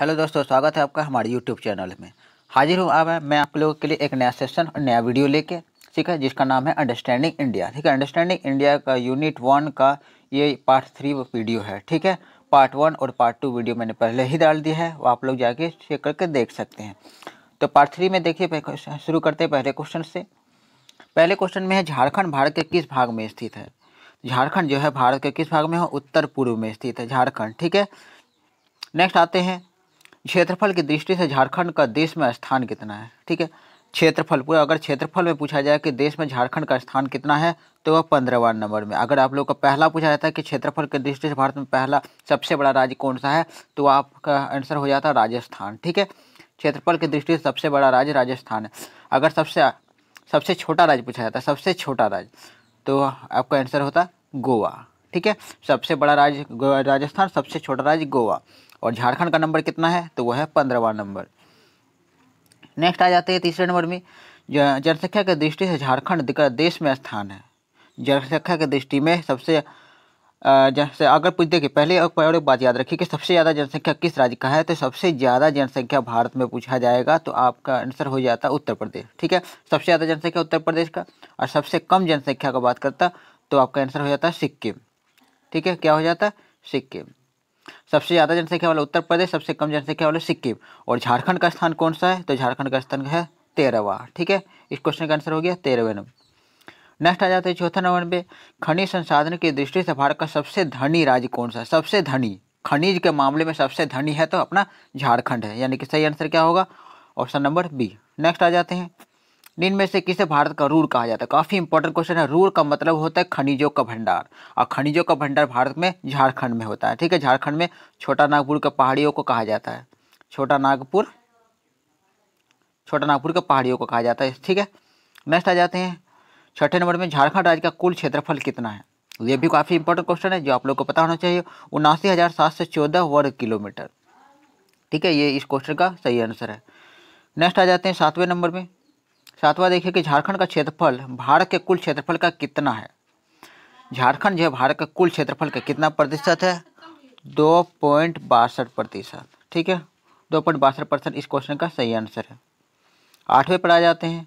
hello दोस्तों स्वागत है आपका हमारे यूट्यूब चैनल में हाजिर हूँ अब मैं आप लोगों के लिए एक नया सेशन और नया वीडियो लेके ठीक है जिसका नाम है अंडरस्टैंडिंग इंडिया ठीक है अंडरस्टैंडिंग इंडिया का यूनिट वन का ये पार्ट थ्री वीडियो है ठीक है पार्ट वन और पार्ट टू वीडियो मैंने पहले ही डाल दिया है वो आप लोग जाके चेक करके देख सकते हैं तो पार्ट थ्री में देखिए शुरू करते हैं पहले क्वेश्चन से पहले क्वेश्चन में है झारखंड भारत के किस भाग में स्थित है झारखंड जो है भारत के किस भाग में हो उत्तर पूर्व में स्थित है झारखंड ठीक है नेक्स्ट आते हैं क्षेत्रफल की दृष्टि से झारखंड का देश में स्थान कितना है ठीक है क्षेत्रफल पूरा अगर क्षेत्रफल में पूछा जाए कि देश में झारखंड का स्थान कितना है तो वह पंद्रहवा नंबर में अगर आप लोग का पहला पूछा जाता है कि क्षेत्रफल की दृष्टि से भारत में पहला सबसे बड़ा राज्य कौन सा है तो आपका आंसर हो जाता है राजस्थान ठीक है क्षेत्रफल की दृष्टि से सबसे बड़ा राज्य राजस्थान है अगर सबसे सबसे छोटा राज्य पूछा जाता है सबसे छोटा राज्य तो आपका आंसर होता है गोवा ठीक है सबसे बड़ा राज्य राजस्थान सबसे छोटा राज्य गोवा और झारखंड का नंबर कितना है तो वह है पंद्रहवा नंबर नेक्स्ट आ जाते हैं तीसरे नंबर में जनसंख्या की दृष्टि से झारखंड देश में स्थान है जनसंख्या की दृष्टि में सबसे जैसे अगर दे कि पहले और एक बात याद रखिए कि सबसे ज़्यादा जनसंख्या किस राज्य का है तो सबसे ज़्यादा जनसंख्या भारत में पूछा जाएगा तो आपका आंसर हो जाता है उत्तर प्रदेश ठीक है सबसे ज़्यादा जनसंख्या उत्तर प्रदेश का और सबसे कम जनसंख्या का बात करता तो आपका आंसर हो जाता है सिक्किम ठीक है क्या हो जाता सिक्किम सबसे ज़्यादा जनसंख्या वाला उत्तर प्रदेश सबसे कम जनसंख्या वाला सिक्किम और झारखंड का स्थान कौन सा है तो झारखंड का स्थान है तेरहवा ठीक है इस क्वेश्चन का आंसर हो गया तेरहवें नंबर नेक्स्ट आ जाते हैं चौथा नंबर पे खनिज संसाधन की दृष्टि से भारत का सबसे धनी राज्य कौन सा है सबसे धनी खनिज के मामले में सबसे धनी है तो अपना झारखंड है यानी कि सही आंसर क्या होगा ऑप्शन नंबर बी नेक्स्ट आ जाते हैं निम्न से किसे भारत का रूर कहा जाता है काफ़ी इंपॉर्टेंट क्वेश्चन है रूर का मतलब होता है खनिजों का भंडार और खनिजों का भंडार भारत में झारखंड में होता है ठीक है झारखंड में छोटा नागपुर के पहाड़ियों को कहा जाता है छोटा नागपुर छोटा नागपुर के पहाड़ियों को कहा जाता है ठीक है नेक्स्ट आ जाते हैं छठे नंबर में झारखंड राज्य का कुल क्षेत्रफल कितना है ये भी काफ़ी इंपॉर्टेंट क्वेश्चन है जो आप लोग को पता होना चाहिए उनासी हज़ार सात सौ चौदह वर्ग किलोमीटर ठीक है ये इस क्वेश्चन का सही आंसर है नेक्स्ट आ जाते हैं सातवें नंबर में सातवां देखिए कि झारखंड का क्षेत्रफल भारत के कुल क्षेत्रफल का कितना है झारखंड जो है भारत का कुल क्षेत्रफल का कितना प्रतिशत है दो पॉइंट बासठ प्रतिशत ठीक है दो पॉइंट बासठ परसेंट इस क्वेश्चन का सही आंसर है आठवें पर आ जाते हैं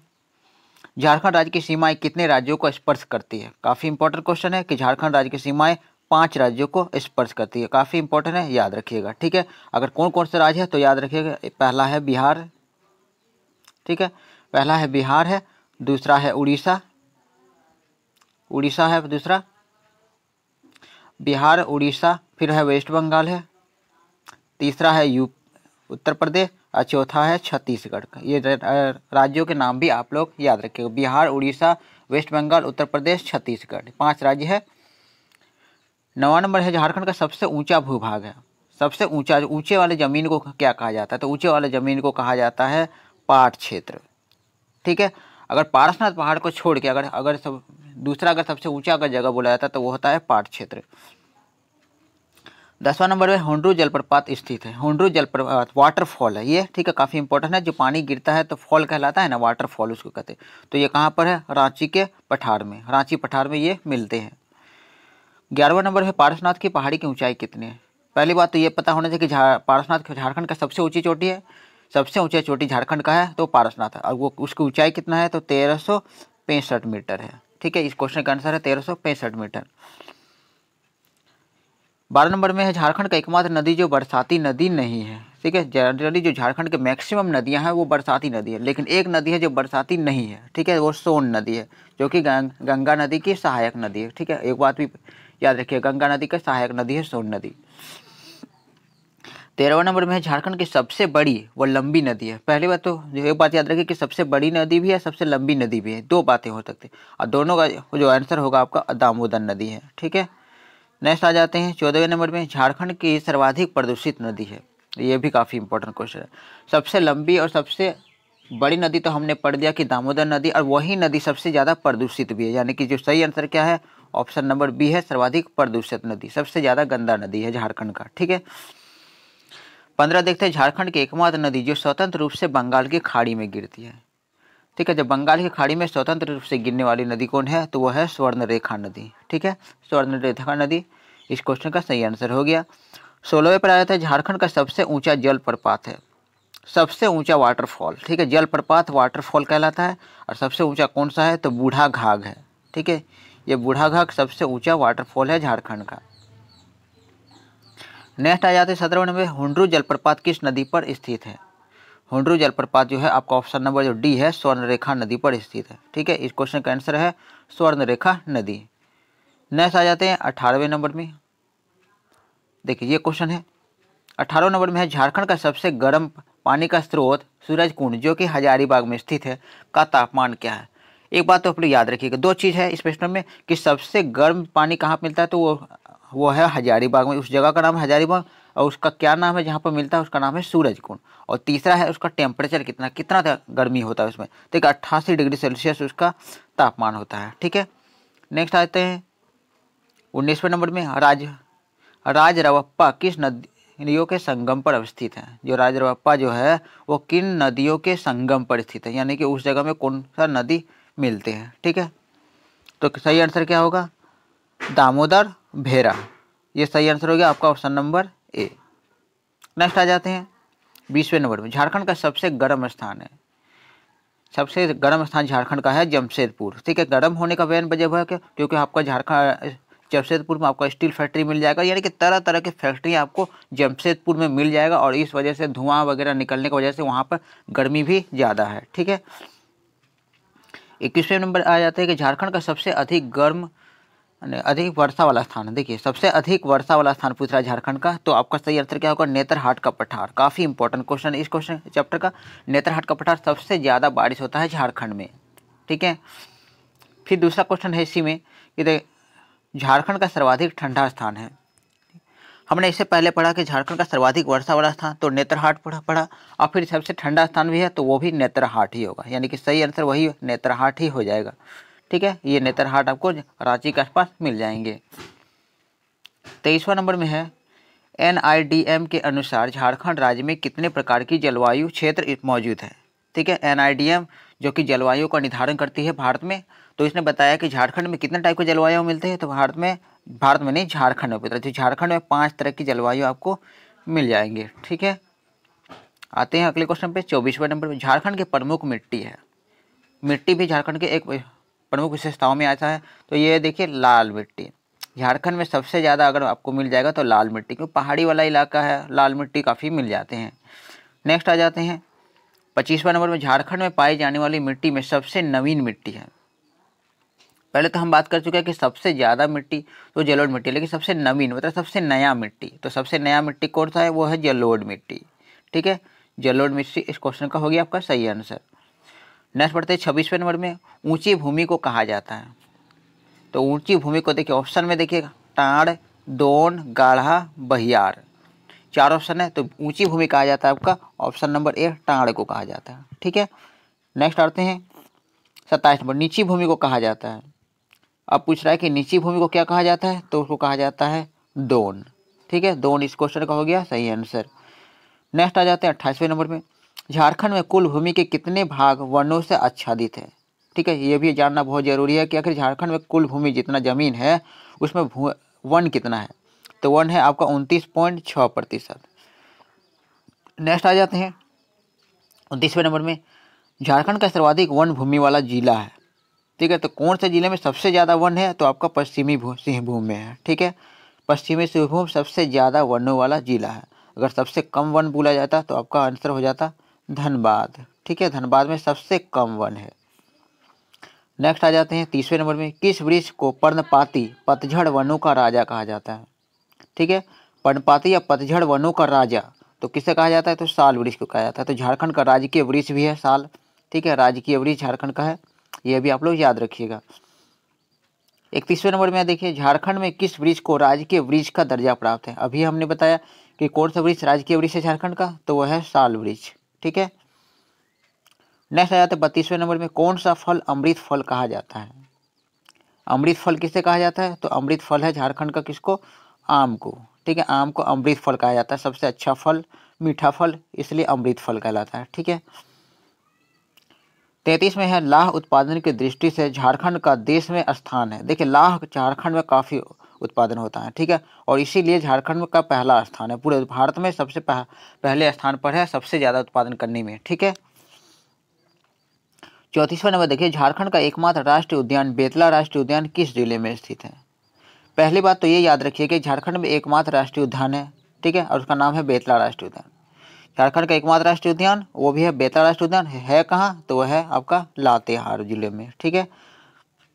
झारखंड राज्य की सीमाएं कितने राज्यों को स्पर्श करती है काफ़ी इंपॉर्टेंट क्वेश्चन है कि झारखंड राज्य की सीमाएं पांच राज्यों को स्पर्श करती है काफ़ी इंपॉर्टेंट है याद रखिएगा ठीक है अगर कौन कौन से राज्य है तो याद रखिएगा पहला है बिहार ठीक है पहला है बिहार है दूसरा है उड़ीसा उड़ीसा है दूसरा बिहार उड़ीसा फिर है वेस्ट बंगाल है तीसरा है यू उत्तर प्रदेश और चौथा है छत्तीसगढ़ का ये राज्यों के नाम भी आप लोग याद रखिएगा बिहार उड़ीसा वेस्ट बंगाल उत्तर प्रदेश छत्तीसगढ़ पांच राज्य है नवा नंबर है झारखंड का सबसे ऊंचा भूभाग है सबसे ऊंचा ऊंचे वाले ज़मीन को क्या कहा जाता है तो ऊंचे वाले ज़मीन को कहा जाता है पाट क्षेत्र ठीक है अगर पारसनाथ पहाड़ को छोड़ के अगर अगर सब दूसरा अगर सबसे ऊंचा अगर जगह बोला जाता है तो वो होता है पाट क्षेत्र दसवां नंबर में होंड्रू जलप्रपात स्थित है होंड्रू जलप्रपात वाटरफॉल है ये ठीक है काफ़ी इंपॉर्टेंट है जो पानी गिरता है तो फॉल कहलाता है ना वाटरफॉल उसको कहते हैं तो ये कहाँ पर है रांची के पठार में रांची पठार में ये मिलते हैं ग्यारहवा नंबर है पारसनाथ की पहाड़ी की ऊंचाई कितनी है पहली बात तो ये पता होना चाहिए कि झा पारसनाथ झारखंड का सबसे ऊंची चोटी है सबसे ऊंचाई चोटी झारखंड का है तो पारसनाथ है और वो उसकी ऊंचाई कितना है तो तेरह मीटर है ठीक है इस क्वेश्चन का आंसर है तेरह मीटर बारह नंबर में है झारखंड का एकमात्र नदी जो बरसाती नदी नहीं है ठीक है जनरली जो झारखंड के मैक्सिमम नदियां हैं वो बरसाती नदी है लेकिन एक नदी है जो बरसाती नहीं है ठीक है वो सोन नदी है जो कि गंगा नदी की सहायक नदी है ठीक है एक बात भी याद रखिए गंगा नदी का सहायक नदी है सोन नदी तेरहवा नंबर में है झारखंड की सबसे बड़ी व लंबी नदी है पहली बात तो ये बात याद रखिए कि सबसे बड़ी नदी भी है सबसे लंबी नदी भी है दो बातें हो सकती हैं और दोनों का जो आंसर होगा आपका दामोदर नदी है ठीक है नेक्स्ट आ जाते हैं चौदहवें नंबर में झारखंड की सर्वाधिक प्रदूषित नदी है ये भी काफ़ी इंपॉर्टेंट क्वेश्चन है सबसे लंबी और सबसे बड़ी नदी तो हमने पढ़ दिया कि दामोदर नदी और वही नदी सबसे ज़्यादा प्रदूषित भी है यानी कि जो सही आंसर क्या है ऑप्शन नंबर बी है सर्वाधिक प्रदूषित नदी सबसे ज़्यादा गंदा नदी है झारखंड का ठीक है पंद्रह देखते हैं झारखंड की एकमात्र नदी जो स्वतंत्र रूप से बंगाल की खाड़ी में गिरती है ठीक है जब बंगाल की खाड़ी में स्वतंत्र रूप से गिरने वाली नदी कौन है तो वह है स्वर्ण रेखा नदी ठीक है स्वर्ण रेखा नदी इस क्वेश्चन का सही आंसर हो गया सोलहवें पर आया था झारखंड का सबसे ऊंचा जलप्रपात है सबसे ऊंचा वाटरफॉल ठीक है जलप्रपात वाटरफॉल कहलाता है और सबसे ऊंचा कौन सा है तो बूढ़ा घाघ है ठीक है ये बूढ़ा घाघ सबसे ऊंचा वाटरफॉल है झारखंड का नेक्स्ट आ जाते हैं सत्रहवें नंबर हुंड्रू जलप्रपात किस नदी पर स्थित है हुंड्रू जलप्रपात जो है आपका ऑप्शन नंबर जो डी है स्वर्णरेखा नदी पर स्थित है ठीक है इस क्वेश्चन का आंसर है स्वर्णरेखा नदी नेक्स्ट आ जाते हैं अठारहवें नंबर में देखिए ये क्वेश्चन है अठारह नंबर में है झारखंड का सबसे गर्म पानी का स्रोत सूरज कुंड जो कि हजारीबाग में स्थित है का तापमान क्या है एक बात तो आप लोग याद रखिएगा दो चीज़ है इस प्रश्न में कि सबसे गर्म पानी कहाँ मिलता है तो वो वो है हजारीबाग में उस जगह का नाम है हजारीबाग और उसका क्या नाम है जहाँ पर मिलता है उसका नाम है सूरज कुंड और तीसरा है उसका टेम्परेचर कितना कितना गर्मी होता है उसमें तो एक अट्ठासी डिग्री सेल्सियस उसका तापमान होता है ठीक है नेक्स्ट आते हैं उन्नीसवें नंबर में राज राज रवप्पा किस नदियों के संगम पर अवस्थित है जो राज रवप्पा जो है वो किन नदियों के संगम पर स्थित है यानी कि उस जगह में कौन सा नदी मिलते हैं ठीक है तो सही आंसर क्या होगा दामोदर भेरा ये सही आंसर हो गया आपका ऑप्शन नंबर ए नेक्स्ट आ जाते हैं बीसवें नंबर में झारखंड का सबसे गर्म स्थान है सबसे गर्म स्थान झारखंड का है जमशेदपुर ठीक है गर्म होने का बयान वजह है क्योंकि आपका झारखंड जमशेदपुर में आपका स्टील फैक्ट्री मिल जाएगा यानी कि तरह तरह की फैक्ट्री आपको जमशेदपुर में मिल जाएगा और इस वजह से धुआं वगैरह निकलने की वजह से वहाँ पर गर्मी भी ज़्यादा है ठीक है इक्कीसवें नंबर आ जाते हैं कि झारखंड का सबसे अधिक गर्म अधिक वर्षा वाला स्थान देखिए सबसे अधिक वर्षा वाला स्थान पूछ रहा है झारखंड का तो आपका सही आंसर क्या होगा नेतरहाट का पठार काफ़ी इंपॉर्टेंट क्वेश्चन इस क्वेश्चन चैप्टर का नेतरहाट का पठार सबसे ज़्यादा बारिश होता है झारखंड में ठीक है फिर दूसरा क्वेश्चन है इसी में कि देख झारखंड का सर्वाधिक ठंडा स्थान है हमने इससे पहले पढ़ा कि झारखंड का सर्वाधिक वर्षा वाला स्थान तो नेतरहाट पढ़ा पढ़ा और फिर सबसे ठंडा स्थान भी है तो वो भी नेतरहाट ही होगा यानी कि सही आंसर वही नेतरहाट ही हो जाएगा ठीक है ये नेतरहाट आपको रांची के आसपास मिल जाएंगे तेईसवा नंबर में है एन के अनुसार झारखंड राज्य में कितने प्रकार की जलवायु क्षेत्र मौजूद है ठीक है एन जो कि जलवायु का निर्धारण करती है भारत में तो इसने बताया कि झारखंड में कितने टाइप के जलवायु मिलते हैं तो भारत में भारत में नहीं झारखंड में तो झारखंड में पांच तरह की जलवायु आपको मिल जाएंगे ठीक है आते हैं अगले क्वेश्चन पे चौबीसवें नंबर पर झारखंड की प्रमुख मिट्टी है मिट्टी भी झारखंड के एक प्रमुख विशेषताओं में आता है तो ये देखिए लाल मिट्टी झारखंड में सबसे ज़्यादा अगर आपको मिल जाएगा तो लाल मिट्टी क्योंकि पहाड़ी वाला इलाका है लाल मिट्टी काफ़ी मिल जाते हैं नेक्स्ट आ जाते हैं पच्चीसवा नंबर में झारखंड में पाई जाने वाली मिट्टी में सबसे नवीन मिट्टी है पहले तो हम बात कर चुके हैं कि सबसे ज़्यादा मिट्टी तो जलोड मिट्टी लेकिन सबसे नवीन मतलब सबसे नया मिट्टी तो सबसे नया मिट्टी कौन सा है वो है जलोड मिट्टी ठीक है जलोड मिट्टी इस क्वेश्चन का हो गया आपका सही आंसर नेक्स्ट पढ़ते हैं छब्बीसवें नंबर में ऊंची भूमि को कहा जाता है तो ऊंची भूमि को देखिए ऑप्शन में देखिए टाड़ दोन गाढ़ा बहियार चार ऑप्शन है तो ऊंची भूमि कहा जाता है आपका ऑप्शन नंबर ए टाड़ को कहा जाता है ठीक है नेक्स्ट आते हैं सत्ताईस नंबर नीची भूमि को कहा जाता है अब पूछ रहा है कि नीची भूमि को क्या कहा जाता है तो उसको कहा जाता है दोन ठीक है दोन इस क्वेश्चन का हो गया सही आंसर नेक्स्ट आ जाते हैं अट्ठाईसवें नंबर में झारखंड में कुल भूमि के कितने भाग वनों से आच्छादित है ठीक है ये भी जानना बहुत ज़रूरी है कि आखिर झारखंड में कुल भूमि जितना ज़मीन है उसमें वन कितना है तो वन है आपका उनतीस पॉइंट छः प्रतिशत नेक्स्ट आ जाते हैं उनतीसवें नंबर में झारखंड का सर्वाधिक वन भूमि वाला जिला है ठीक है तो कौन से ज़िले में सबसे ज़्यादा वन है तो आपका पश्चिमी सिंहभूम में है ठीक है पश्चिमी सिंहभूम सबसे ज़्यादा वनों वाला जिला है अगर सबसे कम वन बोला जाता तो आपका आंसर हो जाता धनबाद ठीक है धनबाद में सबसे कम वन है नेक्स्ट आ जाते हैं तीसरे नंबर में किस वृक्ष को पर्णपाती पतझड़ वनों का राजा कहा जाता है ठीक है पर्णपाती या पतझड़ वनों का राजा तो किसे कहा जाता है तो साल वृक्ष को कहा जाता है तो झारखंड का राजकीय वृक्ष भी है साल ठीक है राजकीय वृक्ष झारखंड का है यह भी आप लोग याद रखिएगा इकतीसवें नंबर में देखिए झारखंड में किस वृक्ष को राजकीय वृक्ष का दर्जा प्राप्त है अभी हमने बताया कि कौन सा वृक्ष राजकीय वृक्ष है झारखंड का तो वह है साल वृक्ष ठीक है नेक्स्ट आ जाते हैं बत्तीसवें नंबर में कौन सा फल अमृत फल कहा जाता है अमृत फल किसे कहा जाता है तो अमृत फल है झारखंड का किसको आम को ठीक है आम को अमृत फल कहा जाता है सबसे अच्छा फल मीठा फल इसलिए अमृत फल कहलाता है ठीक है तैतीस में है लाह उत्पादन की दृष्टि से झारखंड का देश में स्थान है देखिए लाह झारखंड में काफ़ी उत्पादन होता है ठीक है और इसीलिए झारखंड का पहला स्थान है पूरे भारत में सबसे पह, पहले स्थान पर है सबसे ज़्यादा उत्पादन करने में ठीक है चौंतीसवें नंबर देखिए झारखंड का एकमात्र राष्ट्रीय उद्यान बेतला राष्ट्रीय उद्यान किस जिले में स्थित है पहली बात तो ये याद रखिए कि झारखंड में एकमात्र राष्ट्रीय उद्यान है ठीक है और उसका नाम है बेतला राष्ट्रीय उद्यान झारखंड का एकमात्र राष्ट्रीय उद्यान वो भी है बेतला राष्ट्रीय उद्यान है कहाँ तो वह है आपका लातेहार जिले में ठीक है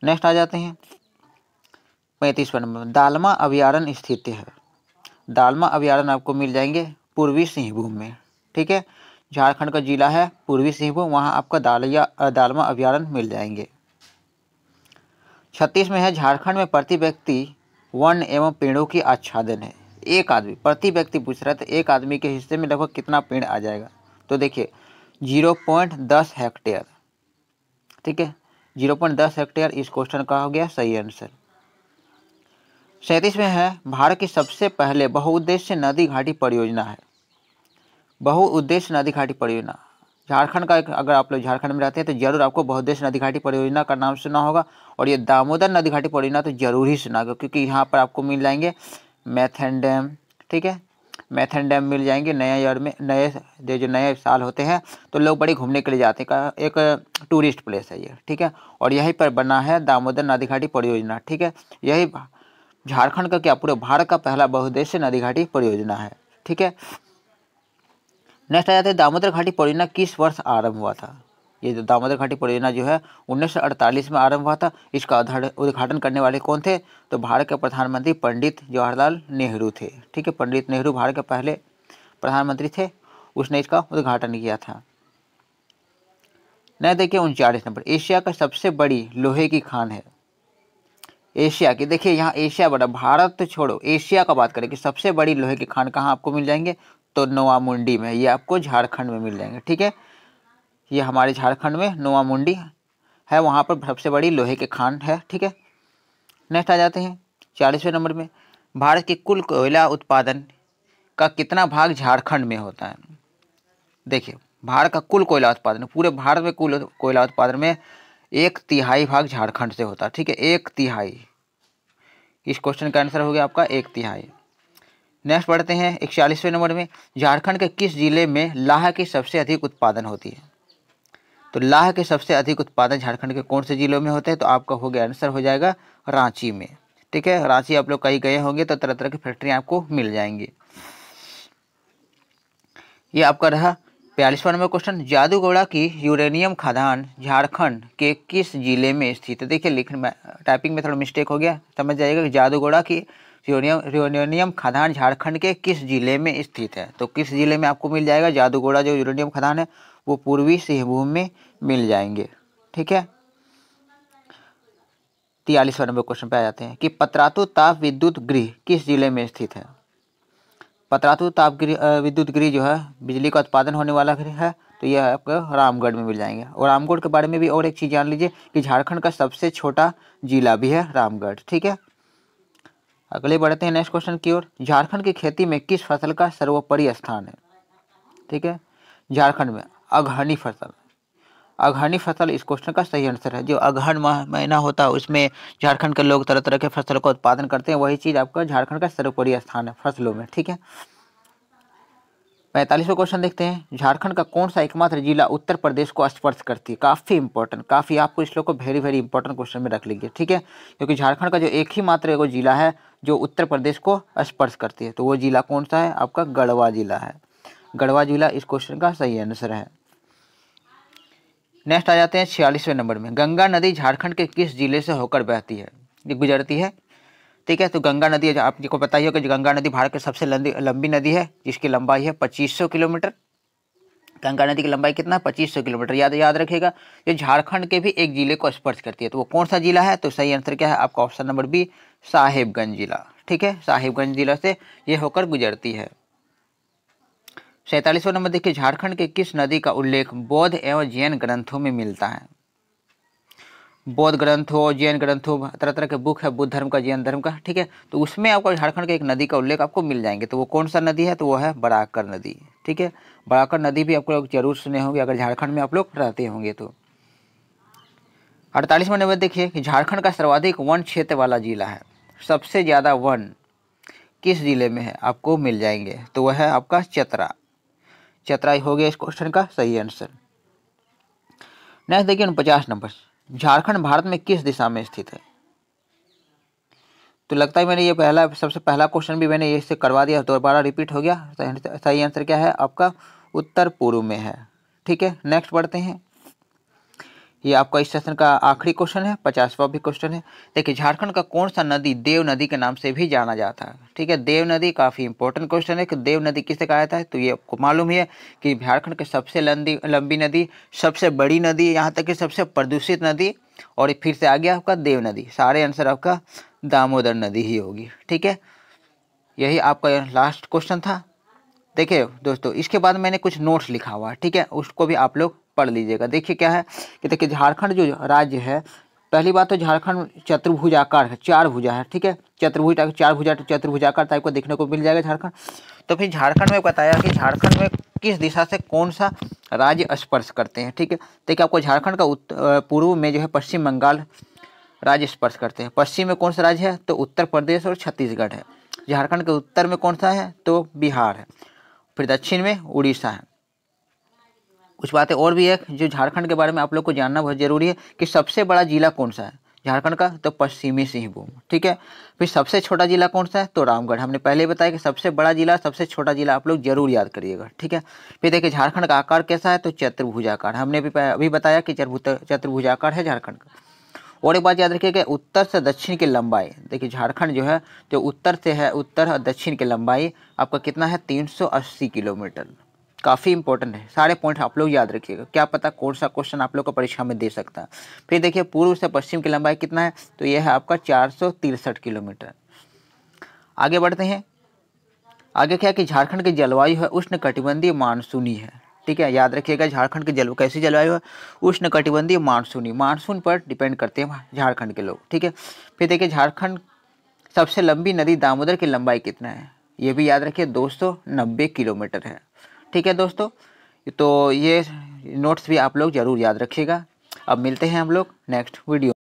नेक्स्ट आ जाते हैं पैंतीसवा नंबर दालमा अभ्यारण्य स्थित है दालमा अभ्यारण्य आपको मिल जाएंगे पूर्वी सिंहभूम में ठीक है झारखंड का जिला है पूर्वी सिंहभूम वहाँ आपका दालिया दालमा अभ्यारण्य मिल जाएंगे छत्तीस में है झारखंड में प्रति व्यक्ति वन एवं पेड़ों की आच्छादन है एक आदमी प्रति व्यक्ति पूछ रहा है तो एक आदमी के हिस्से में लगभग कितना पेड़ आ जाएगा तो देखिए जीरो पॉइंट दस हेक्टेयर ठीक है जीरो पॉइंट दस हेक्टेयर इस क्वेश्चन का हो गया सही आंसर सैंतीसवें है भारत की सबसे पहले बहुउद्देश्य नदी घाटी परियोजना है बहुउद्देश्य नदी घाटी परियोजना झारखंड का एक अगर आप लोग झारखंड में रहते हैं तो जरूर आपको बहुउद्देश्य नदी घाटी परियोजना का नाम सुना होगा और ये दामोदर नदी घाटी परियोजना तो जरूर ही सुना होगा क्योंकि यहाँ पर आपको मिल जाएंगे मैथन डैम ठीक है मैथन डैम मिल जाएंगे नए ईयर में नए जो नए साल होते हैं तो लोग बड़ी घूमने के लिए जाते हैं एक टूरिस्ट प्लेस है ये ठीक है और यहीं पर बना है दामोदर नदी घाटी परियोजना ठीक है यही झारखंड का क्या पूरे भारत का पहला बहुद्देश्य नदी घाटी परियोजना है ठीक है नेक्स्ट आ जाते हैं दामोदर घाटी परियोजना किस वर्ष आरंभ हुआ था ये जो दामोदर घाटी परियोजना जो है 1948 में आरंभ हुआ था इसका उद्घाटन करने वाले कौन थे तो भारत के प्रधानमंत्री पंडित जवाहरलाल नेहरू थे ठीक है पंडित नेहरू भारत के पहले प्रधानमंत्री थे उसने इसका उद्घाटन किया था नया देखिए उनचालीस नंबर एशिया का सबसे बड़ी लोहे की खान है एशिया की देखिए यहाँ एशिया बड़ा भारत छोड़ो एशिया का बात करें कि सबसे बड़ी लोहे के खान कहाँ आपको मिल जाएंगे तो मुंडी में ये आपको झारखंड में मिल जाएंगे ठीक है ये हमारे झारखंड में नोआमुंडी है वहाँ पर सबसे बड़ी लोहे के खान है ठीक है नेक्स्ट आ जाते हैं चालीसवें नंबर में भारत के कुल कोयला उत्पादन का कितना भाग झारखंड में होता है देखिए भारत का कुल कोयला उत्पादन पूरे भारत में कुल कोयला उत्पादन में एक तिहाई भाग झारखंड से होता है ठीक है एक तिहाई इस क्वेश्चन का आंसर हो गया आपका एक तिहाई नेक्स्ट पढ़ते हैं इकचालीसवें नंबर में झारखंड के किस जिले में लाह की सबसे अधिक उत्पादन होती है तो लाह के सबसे अधिक उत्पादन झारखंड के कौन से जिलों में होते हैं तो आपका हो गया आंसर हो जाएगा रांची में ठीक है रांची आप लोग कहीं गए होंगे तो तरह तरह की फैक्ट्रियाँ आपको मिल जाएंगी ये आपका रहा बयालीसवा नंबर क्वेश्चन जादूगोड़ा की यूरेनियम खदान झारखंड के किस जिले में स्थित है तो देखिए लिखने में टाइपिंग में थोड़ा मिस्टेक हो गया समझ जाएगा कि जादूगोड़ा की यूरेनियम खदान झारखंड के किस जिले में स्थित है तो किस जिले में आपको मिल जाएगा जादूगोड़ा जो यूरेनियम खदान है वो पूर्वी सिंहभूम में मिल जाएंगे ठीक है तियालीसवा नंबर क्वेश्चन पे आ जाते हैं कि पत्रातु ताप विद्युत गृह किस जिले में स्थित है पतरातु तापगृह विद्युत गृह जो है बिजली का उत्पादन होने वाला गृह है तो यह आपको रामगढ़ में मिल जाएंगे और रामगढ़ के बारे में भी और एक चीज़ जान लीजिए कि झारखंड का सबसे छोटा जिला भी है रामगढ़ ठीक है अगले बढ़ते हैं नेक्स्ट क्वेश्चन की ओर झारखंड की खेती में किस फसल का सर्वोपरि स्थान है ठीक है झारखंड में अगहनी फसल अगहनी फसल इस क्वेश्चन का सही आंसर है जो अगहन महीना होता है उसमें झारखंड के लोग तरह तरह के फसल का उत्पादन करते हैं वही चीज़ आपका झारखंड का सर्वोपरि स्थान है फसलों में ठीक है पैंतालीसवें क्वेश्चन देखते हैं झारखंड का कौन सा एकमात्र जिला उत्तर प्रदेश को स्पर्श करती है काफ़ी इंपॉर्टेंट काफ़ी आपको इस लोग को वेरी वेरी इंपॉर्टेंट क्वेश्चन में रख लीजिए ठीक है क्योंकि झारखंड का जो एक ही मात्र एगो जिला है जो उत्तर प्रदेश को स्पर्श करती है तो वो जिला कौन सा है आपका गढ़वा जिला है गढ़वा जिला इस क्वेश्चन का सही आंसर है नेक्स्ट आ जाते हैं छियालीसवें नंबर में गंगा नदी झारखंड के किस जिले से होकर बहती है गुजरती है ठीक है तो गंगा नदी आप को पता ही होगा गंगा नदी भारत की सबसे लंबी लंबी नदी है जिसकी लंबाई है पच्चीस सौ किलोमीटर गंगा नदी की लंबाई कितना है पच्चीस सौ किलोमीटर याद याद रखेगा ये झारखंड के भी एक जिले को स्पर्श करती है तो वो कौन सा जिला है तो सही आंसर क्या है आपका ऑप्शन नंबर बी साहिबगंज जिला ठीक है साहिबगंज जिला से ये होकर गुजरती है सैंतालीसवें नंबर देखिए झारखंड के किस नदी का उल्लेख बौद्ध एवं जैन ग्रंथों में मिलता है बौद्ध ग्रंथों जैन ग्रंथों तरह तरह के बुक है बुद्ध धर्म का जैन धर्म का ठीक है तो उसमें आपको झारखंड के एक नदी का उल्लेख आपको मिल जाएंगे तो वो कौन सा नदी है तो वो है बराकर नदी ठीक है बराकर नदी भी आपको लोग जरूर सुने होंगे अगर झारखंड में आप लोग रहते होंगे तो अड़तालीसवें नंबर देखिए कि झारखंड का सर्वाधिक वन क्षेत्र वाला जिला है सबसे ज़्यादा वन किस जिले में है आपको मिल जाएंगे तो वह है आपका चतरा चतराई हो गया इस क्वेश्चन का सही आंसर नेक्स्ट देखिए उनपचास नंबर झारखंड भारत में किस दिशा में स्थित है तो लगता है मैंने ये पहला सबसे पहला क्वेश्चन भी मैंने इससे करवा दिया दोबारा रिपीट हो गया सही आंसर क्या है आपका उत्तर पूर्व में है ठीक है नेक्स्ट पढ़ते हैं ये आपका इस सेशन का आखिरी क्वेश्चन है पचासवा भी क्वेश्चन है देखिए झारखंड का कौन सा नदी देव नदी के नाम से भी जाना जाता है ठीक है देव नदी काफ़ी इंपॉर्टेंट क्वेश्चन है कि देव नदी किसे कहा जाता है तो ये आपको मालूम ही है कि झारखंड की सबसे लंबी लंबी नदी सबसे बड़ी नदी यहाँ तक कि सबसे प्रदूषित नदी और फिर से आ गया आपका देव नदी सारे आंसर आपका दामोदर नदी ही होगी ठीक है यही आपका लास्ट क्वेश्चन था देखिए दोस्तों इसके बाद मैंने कुछ नोट्स लिखा हुआ है ठीक है उसको भी आप लोग पढ़ लीजिएगा देखिए क्या है कि देखिए झारखंड जो राज्य है पहली बात तो झारखंड चतुर्भुजाकार है चार भुजा है ठीक है चतुर्भुज टाइप चार भुजा चतुर्भुजाकार टाइप को देखने को मिल जाएगा झारखंड तो फिर झारखंड में बताया कि झारखंड में किस दिशा से कौन सा राज्य स्पर्श करते हैं ठीक है देखिए आपको झारखंड का पूर्व में जो है पश्चिम बंगाल राज्य स्पर्श करते हैं पश्चिम में कौन सा राज्य है तो उत्तर प्रदेश और छत्तीसगढ़ है झारखंड के उत्तर में कौन सा है तो बिहार है फिर दक्षिण में उड़ीसा है कुछ बातें और भी है जो झारखंड के बारे में आप लोग को जानना बहुत ज़रूरी है कि सबसे बड़ा जिला कौन सा है झारखंड का तो पश्चिमी सिंहभूम ठीक है फिर सबसे छोटा जिला कौन सा है तो रामगढ़ हमने पहले ही बताया कि सबसे बड़ा जिला सबसे छोटा जिला आप लोग जरूर याद करिएगा ठीक है फिर देखिए झारखंड का आकार कैसा है तो चतुर्भुजाकार हमने भी अभी बताया कि चतुर्भुजाकार है झारखंड का और एक बात याद रखिएगा उत्तर से दक्षिण की लंबाई देखिए झारखंड जो है तो उत्तर से है उत्तर और दक्षिण की लंबाई आपका कितना है तीन किलोमीटर काफ़ी इंपॉर्टेंट है सारे पॉइंट आप लोग याद रखिएगा क्या पता कौन सा क्वेश्चन आप लोग को परीक्षा में दे सकता है फिर देखिए पूर्व से पश्चिम की लंबाई कितना है तो यह है आपका चार किलोमीटर आगे बढ़ते हैं आगे क्या कि झारखंड की जलवायु है उष्ण कटिबंधीय मानसूनी है ठीक है याद रखिएगा झारखंड की जल कैसी जलवायु है उष्ण कटिबंधीय मानसूनी मानसून पर डिपेंड करते हैं झारखंड के लोग ठीक है फिर देखिए झारखंड सबसे लंबी नदी दामोदर की लंबाई कितना है ये भी याद रखिए दो किलोमीटर है ठीक है दोस्तों तो ये नोट्स भी आप लोग ज़रूर याद रखिएगा अब मिलते हैं हम लोग नेक्स्ट वीडियो